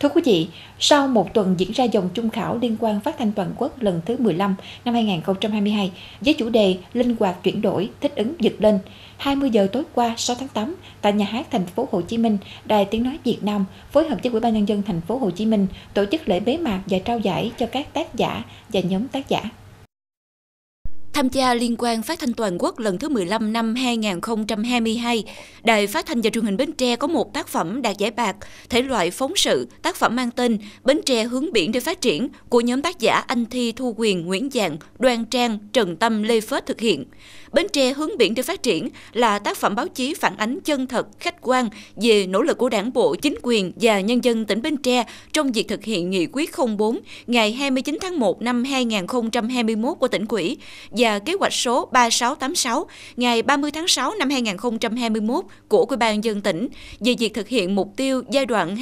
Thưa quý vị, sau một tuần diễn ra dòng trung khảo liên quan phát thanh toàn quốc lần thứ 15 năm 2022 với chủ đề Linh hoạt chuyển đổi, thích ứng vượt lên, 20 giờ tối qua 6 tháng 8 tại nhà hát thành phố Hồ Chí Minh, Đài Tiếng nói Việt Nam phối hợp với Ủy ban nhân dân thành phố Hồ Chí Minh tổ chức lễ bế mạc và trao giải cho các tác giả và nhóm tác giả tham gia liên quan phát thanh toàn quốc lần thứ 15 năm 2022, Đài Phát thanh và Truyền hình Bến Tre có một tác phẩm đạt giải bạc, thể loại phóng sự, tác phẩm mang tên Bến Tre hướng biển để phát triển của nhóm tác giả Anh Thi Thu Quyền, Nguyễn Dạng, Đoan Trang, Trần Tâm, Lê Phết thực hiện. Bến Tre hướng biển để phát triển là tác phẩm báo chí phản ánh chân thật, khách quan về nỗ lực của đảng bộ, chính quyền và nhân dân tỉnh Bến Tre trong việc thực hiện nghị quyết 04 ngày 29 tháng 1 năm 2021 của tỉnh quỹ và và kế hoạch số 3686 ngày 30 tháng 6 năm 2021 của Ủy ban dân tỉnh về việc thực hiện mục tiêu giai đoạn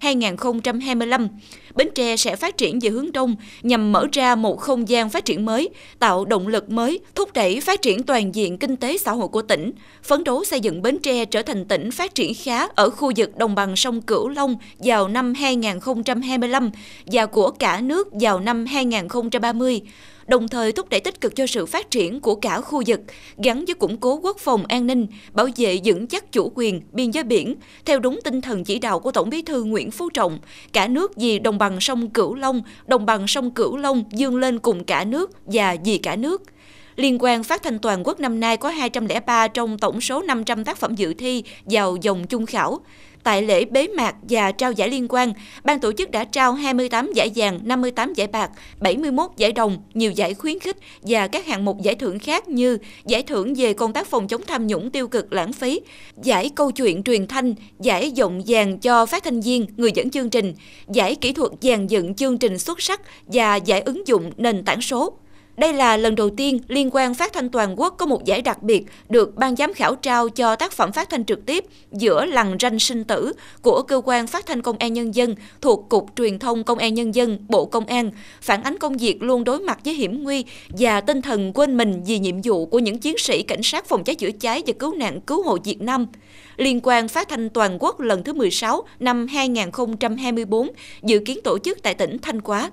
2020-2025. Bến Tre sẽ phát triển về hướng đông nhằm mở ra một không gian phát triển mới, tạo động lực mới, thúc đẩy phát triển toàn diện kinh tế xã hội của tỉnh, phấn đấu xây dựng Bến Tre trở thành tỉnh phát triển khá ở khu vực đồng bằng sông Cửu Long vào năm 2025 và của cả nước vào năm 2030, đồng thời thúc đẩy thể tích cực cho sự phát triển của cả khu vực, gắn với củng cố quốc phòng an ninh, bảo vệ vững chắc chủ quyền, biên giới biển, theo đúng tinh thần chỉ đạo của Tổng bí thư Nguyễn Phú Trọng, cả nước vì đồng bằng sông Cửu Long, đồng bằng sông Cửu Long dương lên cùng cả nước và vì cả nước. Liên quan phát thanh toàn quốc năm nay có 203 trong tổng số 500 tác phẩm dự thi vào dòng chung khảo. Tại lễ bế mạc và trao giải liên quan, ban tổ chức đã trao 28 giải vàng, 58 giải bạc, 71 giải đồng, nhiều giải khuyến khích và các hạng mục giải thưởng khác như giải thưởng về công tác phòng chống tham nhũng tiêu cực lãng phí, giải câu chuyện truyền thanh, giải giọng vàng cho phát thanh viên, người dẫn chương trình, giải kỹ thuật dàn dựng chương trình xuất sắc và giải ứng dụng nền tảng số. Đây là lần đầu tiên Liên quan Phát thanh Toàn quốc có một giải đặc biệt được Ban giám khảo trao cho tác phẩm phát thanh trực tiếp giữa lằn ranh sinh tử của Cơ quan Phát thanh Công an Nhân dân thuộc Cục Truyền thông Công an Nhân dân Bộ Công an, phản ánh công việc luôn đối mặt với hiểm nguy và tinh thần quên mình vì nhiệm vụ của những chiến sĩ cảnh sát phòng cháy chữa cháy và cứu nạn cứu hộ Việt Nam. Liên quan Phát thanh Toàn quốc lần thứ 16 năm 2024 dự kiến tổ chức tại tỉnh Thanh Hóa.